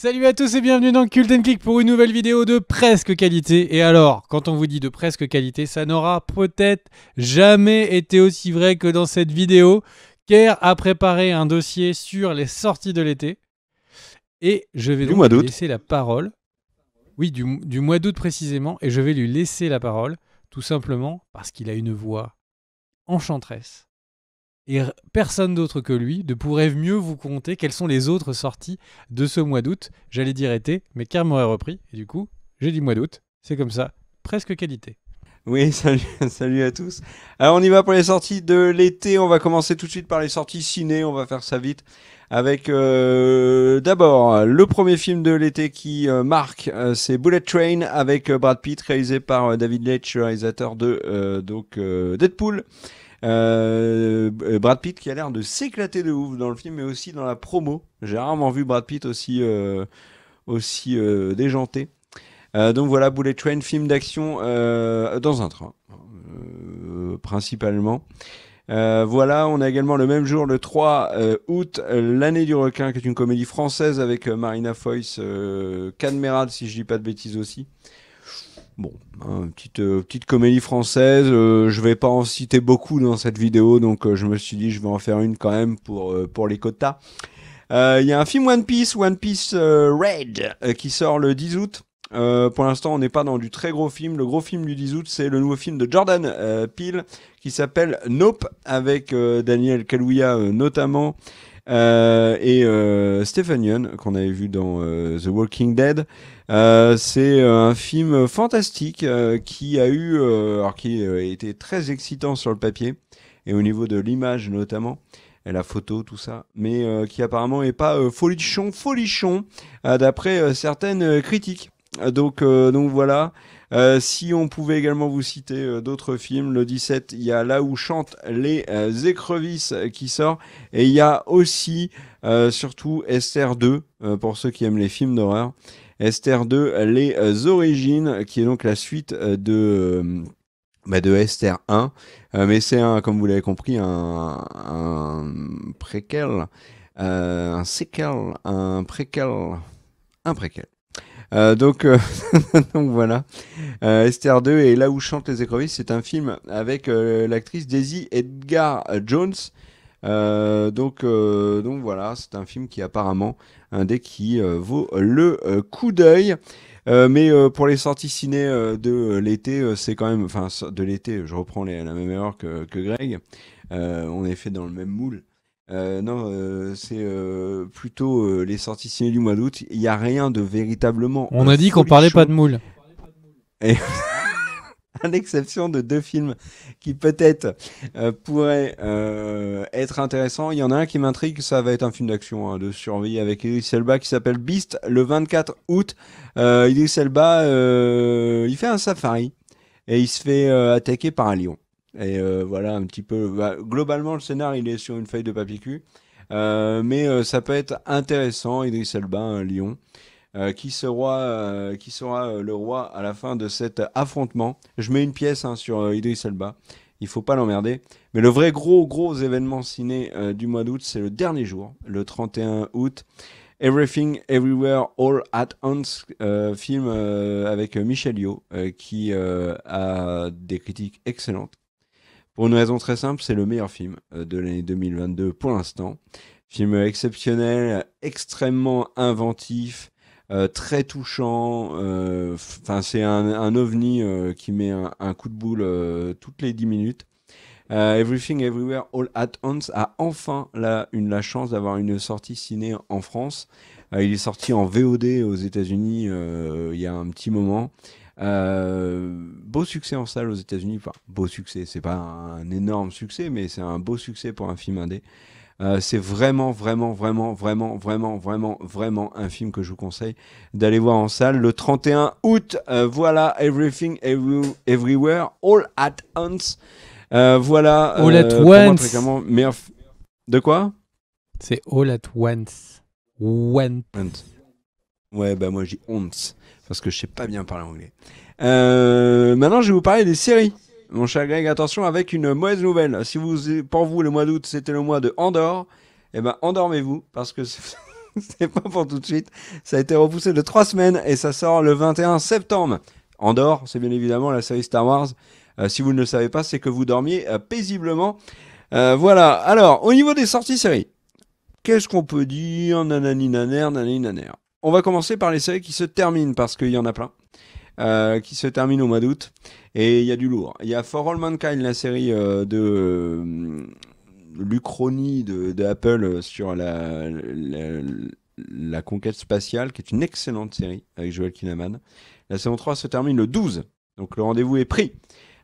Salut à tous et bienvenue dans Cult Click pour une nouvelle vidéo de presque qualité. Et alors, quand on vous dit de presque qualité, ça n'aura peut-être jamais été aussi vrai que dans cette vidéo. Kerr a préparé un dossier sur les sorties de l'été. Et je vais donc lui laisser la parole. Oui, du, du mois d'août précisément. Et je vais lui laisser la parole, tout simplement parce qu'il a une voix enchanteresse et personne d'autre que lui ne pourrait mieux vous compter quelles sont les autres sorties de ce mois d'août. J'allais dire été, mais Kerm m'aurait repris, et du coup, j'ai dit mois d'août. C'est comme ça, presque qualité. Oui, salut, salut à tous. Alors on y va pour les sorties de l'été. On va commencer tout de suite par les sorties ciné. On va faire ça vite avec euh, d'abord le premier film de l'été qui euh, marque, euh, c'est Bullet Train avec Brad Pitt, réalisé par David Leitch, réalisateur de donc Deadpool. Euh, euh, Brad Pitt qui a l'air de s'éclater de ouf dans le film, mais aussi dans la promo. J'ai rarement vu Brad Pitt aussi, euh, aussi déjanté. donc voilà, Bullet Train, film d'action dans un train, hein, principalement. voilà, on a également le même jour, le 3 août, L'année du requin, qui est une comédie française avec Marina Foïs, Cadmerade, si je dis pas de bêtises aussi. Bon, une hein, petite, euh, petite comédie française, je euh, je vais pas en citer beaucoup dans cette vidéo, donc euh, je me suis dit je vais en faire une quand même pour, pour les quotas. Il y a un film One Piece, One Piece Red, qui sort le 10 août. pour l'instant, on n'est pas dans du très gros film. Le gros film du 10 août, c'est le nouveau film de Jordan Peele qui s'appelle Nope, avec Daniel Kaluuya notamment. et euh, Stephen Young qu'on avait vu dans The Walking Dead euh, c'est euh, un film fantastique euh, qui a eu, qui était très excitant sur le papier et au niveau de l'image notamment. la photo, tout ça, mais qui apparemment est pas folichon, folichon, d'après certaines critiques. Donc, donc voilà. si on pouvait également vous citer d'autres films, le 17, il y a là où chantent les écrevisses qui sort, et il y a aussi, surtout, Esther 2 pour ceux qui aiment les films d'horreur. Esther 2, les origines, qui est donc la suite euh, de... Euh, bah de Esther 1, euh, mais c'est comme vous l'avez compris, un, préquel, un séquel, un préquel, un préquel. donc, donc voilà, Esther 2 et Là où chantent les écrevisses, c'est un film avec l'actrice Daisy Edgar Jones euh, donc, euh, donc voilà, c'est un film qui apparemment un des qui euh, vaut le coup d'œil. mais pour les sorties ciné de l'été, c'est quand même, enfin de l'été, je reprends la même erreur que, Greg. on est fait dans le même moule. non, c'est plutôt les sorties ciné du mois d'août. Il n'y a rien de véritablement. On a dit qu'on parlait pas de moule. Et à l'exception de deux films qui peut-être euh, pourraient euh, être intéressants. Il y en a un qui m'intrigue, ça va être un film d'action hein, de survie avec Idris Elba qui s'appelle Beast le 24 août. Idriss euh, Idris Elba, il fait un safari et il se fait attaquer par un lion. Et voilà un petit peu. Bah, globalement, le scénar il est sur une feuille de papier cul, mais ça peut être intéressant. Idris Elba, un lion. Euh, qui sera, euh, qui sera euh, le roi à la fin de cet affrontement. Je mets une pièce hein, sur Idris Elba. Il faut pas l'emmerder. Mais le vrai gros, gros événement ciné du mois d'août, c'est le dernier jour, le 31 août. Everything, Everywhere, All at Once, film avec Michel Yeoh, qui a des critiques excellentes. Pour une raison très simple, c'est le meilleur film de l'année 2022 pour l'instant. Film exceptionnel, extrêmement inventif, euh, très touchant. Euh, enfin, c'est un, ovni euh, qui met un, coup de boule toutes les 10 minutes. Everything Everywhere All At Once a enfin la, une, la chance d'avoir une sortie ciné en France. il est sorti en VOD aux États-Unis il y a un petit moment. beau succès en salle aux États-Unis. Enfin, beau succès, c'est pas un énorme succès, mais c'est un beau succès pour un film indé. Euh, c'est vraiment, vraiment, vraiment, vraiment, vraiment, vraiment, vraiment un film que je vous conseille d'aller voir en salle. Le 31 août, euh, voilà Everything Everywhere, All at Once. Euh, voilà. All at Once. De quoi C'est All at Once. Once. Ouais, bah moi j'ai once, parce que je sais pas bien parler anglais. maintenant, je vais vous parler des séries mon cher Greg, attention avec une mauvaise nouvelle. Si vous, pour vous, le mois d'août, c'était le mois de Andorre, eh ben, endormez-vous, parce que c'est pas pour tout de suite. Ça a été repoussé de 3 semaines et ça sort le 21 septembre. Andorre, c'est bien évidemment la série Star Wars. Euh, si vous ne le savez pas, c'est que vous dormiez euh, paisiblement. Euh, voilà. Alors, au niveau des sorties séries, qu'est-ce qu'on peut dire On va commencer par les séries qui se terminent parce qu'il y en a plein. Euh, qui se termine au mois d'août. Et il y a du lourd. Il y a For All Mankind, la série euh, de euh, l'Uchronie de, Apple sur la, conquête spatiale, qui est une excellente série avec Joel Kinnaman. La saison 3 se termine le 12, donc le rendez-vous est pris.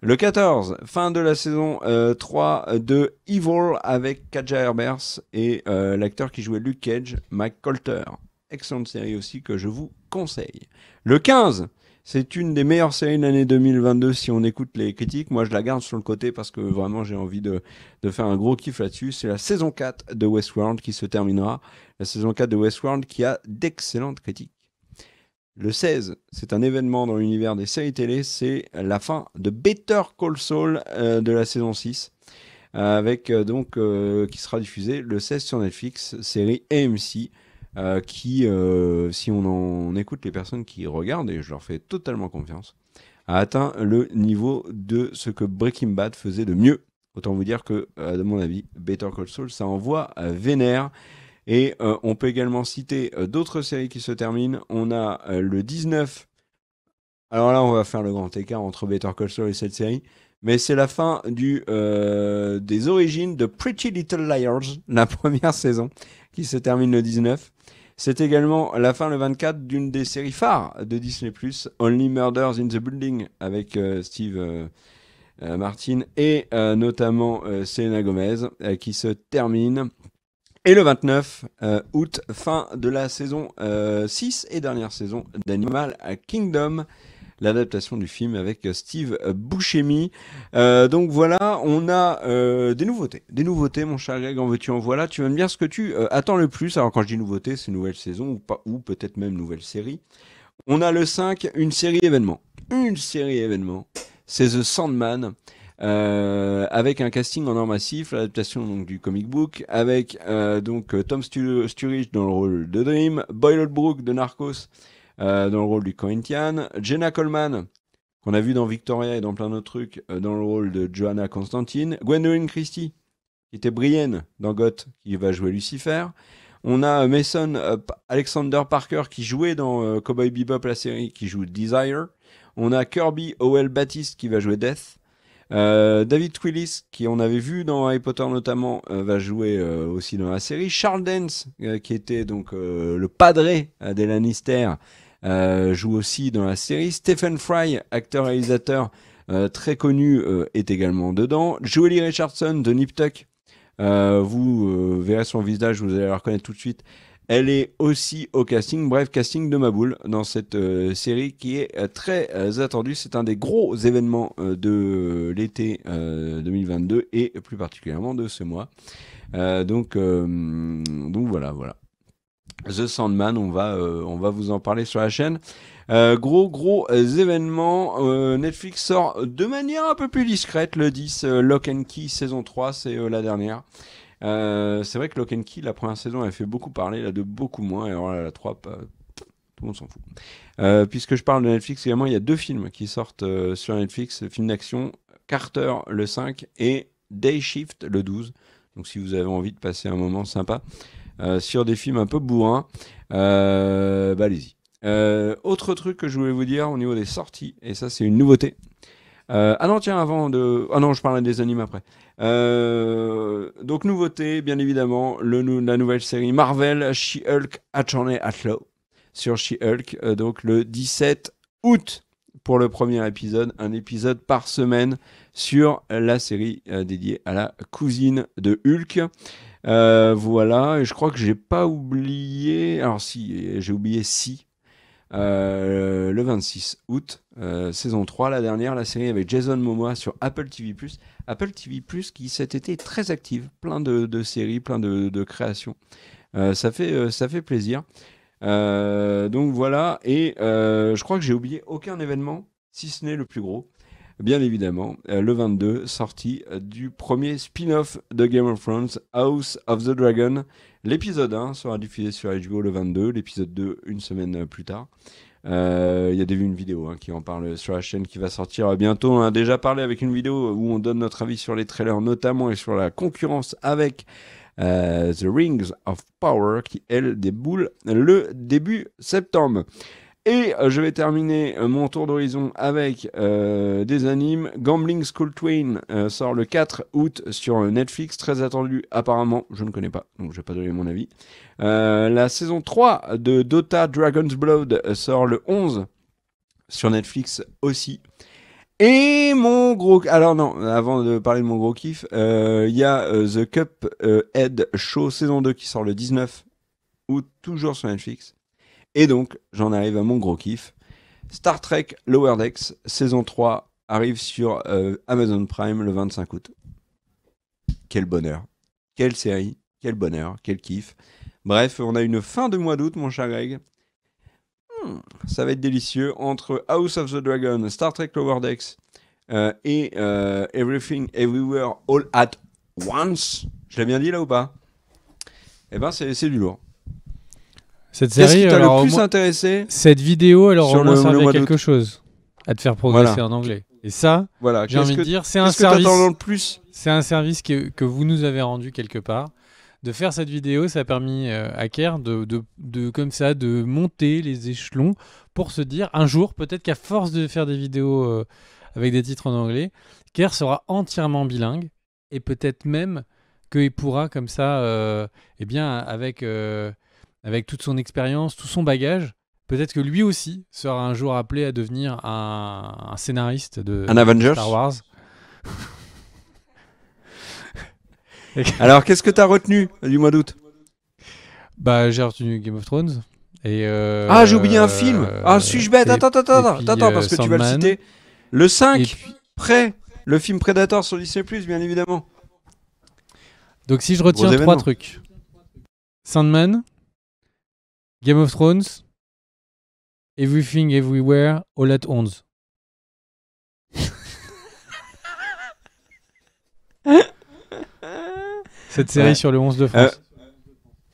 Le 14, fin de la saison 3 de Evil avec Kaja Herbers et l'acteur qui jouait Luke Cage, Mike Colter. Excellente série aussi que je vous conseille. Le 15, c'est une des meilleures séries de l'année 2022 si on écoute les critiques. Moi, je la garde sur le côté parce que vraiment, j'ai envie de, faire un gros kiff là-dessus. C'est la saison 4 de Westworld qui se terminera. La saison 4 de Westworld qui a d'excellentes critiques. Le 16, c'est un événement dans l'univers des séries télé. C'est la fin de Better Call Saul euh, de la saison 6 euh, avec euh, donc qui sera diffusé le 16 sur Netflix, série AMC. Euh, qui, euh, si on en écoute les personnes qui regardent, et je leur fais totalement confiance, a atteint le niveau de ce que Breaking Bad faisait de mieux. Autant vous dire que, euh, à mon avis, Better Call Saul, ça envoie vénère. Et on peut également citer d'autres séries qui se terminent. On a le 19. Alors là, on va faire le grand écart entre Better Call Saul et cette série. Mais c'est la fin du, des origines de Pretty Little Liars, la première saison, qui se termine le 19. C'est également la fin le 24 d'une des séries phares de Disney+, Plus, Only Murders in the Building, avec euh, Steve euh, euh, Martin et notamment Selena Gomez, qui se termine. Et le 29 août, fin de la saison 6 et dernière saison d'Animal Kingdom l'adaptation du film avec euh, Steve Buscemi. Euh, donc voilà, on a euh, des nouveautés. Des nouveautés, mon cher Greg, en veux-tu, en voilà. Tu vas bien dire ce que tu attends le plus. Alors quand je dis nouveauté, c'est nouvelle saison ou, ou peut-être même nouvelle série. On a le 5, une série événement. Une série événement. C'est The Sandman. avec un casting en or massif, l'adaptation donc du comic book, avec donc Tom Sturridge dans le rôle de Dream, Boyle Brook de Narcos euh, dans le rôle du Corinthian. Jenna Coleman, qu'on a vu dans Victoria et dans plein d'autres trucs, euh, dans le rôle de Johanna Constantine. Gwendolyn Christie, qui était Brienne dans Goth, qui va jouer Lucifer. On a euh, Mason Alexander Parker qui jouait dans Cowboy Bebop la série, qui joue Desire. On a Kirby Howell Baptiste qui va jouer Death. David Twillis qui on avait vu dans Harry Potter notamment, va jouer aussi dans la série. Charles Dance, qui était donc le padré des Lannister, euh, joue aussi dans la série. Stephen Fry, acteur réalisateur euh, très connu, euh, est également dedans. Julie Richardson de Nip Tuck, vous verrez son visage, vous allez la reconnaître tout de suite. Elle est aussi au casting, bref, casting de ma dans cette série qui est très attendue. C'est un des gros événements de l'été 2022 et plus particulièrement de ce mois. donc, donc voilà, voilà. The Sandman, on va, euh, on va vous en parler sur la chaîne. Euh, gros gros euh, événements, Netflix sort de manière un peu plus discrète le 10, Lock and Key saison 3, c'est la dernière. c'est vrai que Lock and Key, la première saison, elle fait beaucoup parler, la de beaucoup moins, et alors la 3, tout le monde s'en fout. puisque je parle de Netflix également, il y a deux films qui sortent sur Netflix, film d'action, Carter le 5 et Day Shift le 12. Donc si vous avez envie de passer un moment sympa, euh, sur des films un peu bourrins, euh, bah, allez-y. Euh, autre truc que je voulais vous dire au niveau des sorties, et ça c'est une nouveauté. ah non, tiens, avant de... Ah non, je parlais des animes après. donc nouveauté, bien évidemment, la nouvelle série Marvel She-Hulk Attorney at Law sur She-Hulk, donc le 17 août pour le premier épisode, un épisode par semaine sur la série dédiée à la cousine de Hulk. Euh, voilà, et je crois que j'ai pas oublié. Alors si, j'ai oublié si. Euh, le 26 août, euh, saison 3, la dernière, la série avec Jason Momoa sur Apple TV+. Apple TV+, qui cet été très active, plein de, de séries, plein de, de créations. ça, fait, ça fait plaisir. donc voilà, et je crois que j'ai oublié aucun événement, si ce n'est le plus gros bien évidemment, euh, le 22, sortie euh, du premier spin-off de Game of Thrones, House of the Dragon. L'épisode 1 sera diffusé sur HBO le 22, l'épisode 2 une semaine euh, plus tard. Il y a déjà une vidéo hein, qui en parle sur la chaîne qui va sortir bientôt. On a déjà parlé avec une vidéo où on donne notre avis sur les trailers notamment et sur la concurrence avec The Rings of Power qui, elle, déboule le début septembre. Et euh, je vais terminer euh, mon tour d'horizon avec euh, des animes. Gambling School Twain sort le 4 août sur Netflix, très attendu apparemment, je ne connais pas, donc je vais pas donner mon avis. la saison 3 de Dota Dragon's Blood sort le 11 sur Netflix aussi. Et mon gros... Alors non, avant de parler de mon gros kiff, il y a The Cup Head Show saison 2 qui sort le 19 août, toujours sur Netflix. Et donc, j'en arrive à mon gros kiff. Star Trek Lower Decks, saison 3, arrive sur euh, Amazon Prime le 25 août. Quel bonheur. Quelle série. Quel bonheur. Quel kiff. Bref, on a une fin de mois d'août, mon cher Greg. Hmm, ça va être délicieux. Entre House of the Dragon, Star Trek Lower Decks euh, et euh, Everything Everywhere All at Once. Je l'ai bien dit là ou pas Eh ben, c'est du lourd. Cette série, t'a le plus Cette vidéo, alors aura au moins, quelque chose à te faire progresser en anglais. Et ça, voilà. j'ai envie de dire, c'est un service. que, vous nous avez rendu quelque part. De faire cette vidéo, ça a permis euh, à Kerr de, de, comme ça, de monter les échelons pour se dire un jour, peut-être qu'à force de faire des vidéos euh, avec des titres en anglais, Kerr sera entièrement bilingue et peut-être même qu'il pourra comme ça, euh, eh bien, avec avec toute son expérience, tout son bagage, peut-être que lui aussi sera un jour appelé à devenir un, scénariste de Star Wars. Alors, qu'est-ce que as retenu du mois d'août Bah, j'ai retenu Game of Thrones. Et euh, ah, j'ai oublié un film. ah, euh, suis-je bête Attends, attends, attends, attends, parce que tu vas le citer. Le 5, prêt. Le film Predator sur Disney+, bien évidemment. Donc si je retiens trois trucs. Sandman, Game of Thrones, Everything Everywhere, All at Once. Cette série sur le 11 de France. Euh,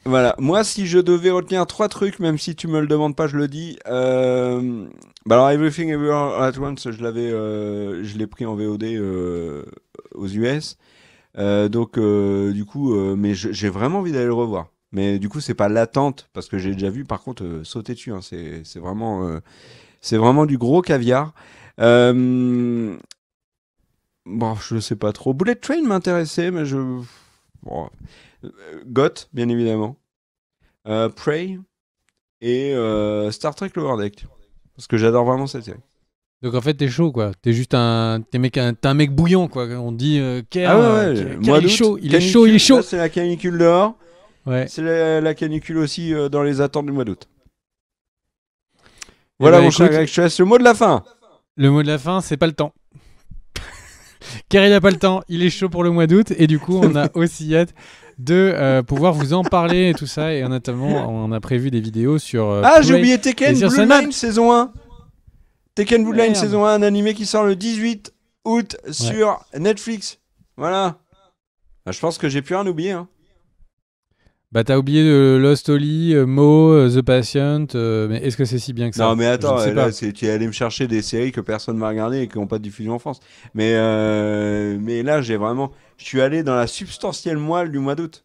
voilà, moi si je devais retenir trois trucs, même si tu me le demandes pas, je le dis. Euh, bah alors Everything Everywhere All at Once, je l'avais, euh, je l'ai pris en VOD aux US. donc du coup, mais j'ai vraiment envie d'aller le revoir. Mais du coup, c'est pas latente parce que j'ai déjà vu, par contre, euh, sauter dessus. Hein. c'est, vraiment, euh, vraiment du gros caviar. Euh... Bon, je sais pas trop. Bullet Train m'intéressait, mais je. Bon. Euh, Goth, bien évidemment. Prey. Et Star Trek Lower Deck. Parce que j'adore vraiment cette série. Donc en fait, t'es chaud, quoi. T'es juste un, mec, un... mec bouillon, quoi. On dit, ah ouais, il est chaud, il est chaud, il est chaud. c'est la canicule dehors. C'est la, canicule aussi euh, dans les attentes du mois d'août. Eh voilà, ben, mon je te laisse le mot de la fin. Le mot de la fin, c'est pas le temps. Car il a pas le temps, il est chaud pour le mois d'août et du coup on a aussi hâte de euh, pouvoir vous en parler et tout ça et notamment on a prévu des vidéos sur... Euh, ah j'ai oublié Tekken Blue Line saison 1 Tekken Blue saison 1, un animé qui sort le 18 août sur Netflix. Voilà. Ah, je pense que j'ai plus rien oublié Hein. Bah t'as oublié euh, Lost Holly, euh, Mo, euh, The Patient, mais est-ce que c'est si bien que ça Non mais attends, là, tu es allé me chercher des séries que personne m'a regardé et qui n'ont pas de diffusion en France. Mais, mais là j'ai vraiment... Je suis allé dans la substantielle moelle du mois d'août.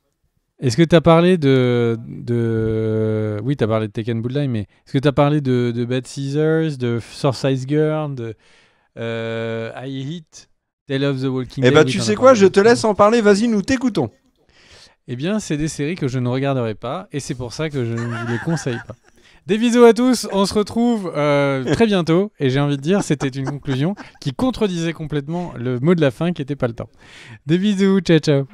Est-ce que t'as parlé de... de... Oui t'as parlé de Taken Bloodline, mais est-ce que t'as parlé de, Bad Scissors, de Size Girl, de I Hit, Tale of the Walking eh ben, Dead Eh bah tu sais quoi, je te laisse en parler, vas-y nous t'écoutons eh bien, c'est des séries que je ne regarderai pas, et c'est pour ça que je ne vous les conseille pas. Des bisous à tous, on se retrouve euh, très bientôt, et j'ai envie de dire, c'était une conclusion qui contredisait complètement le mot de la fin qui n'était pas le temps. Des bisous, ciao ciao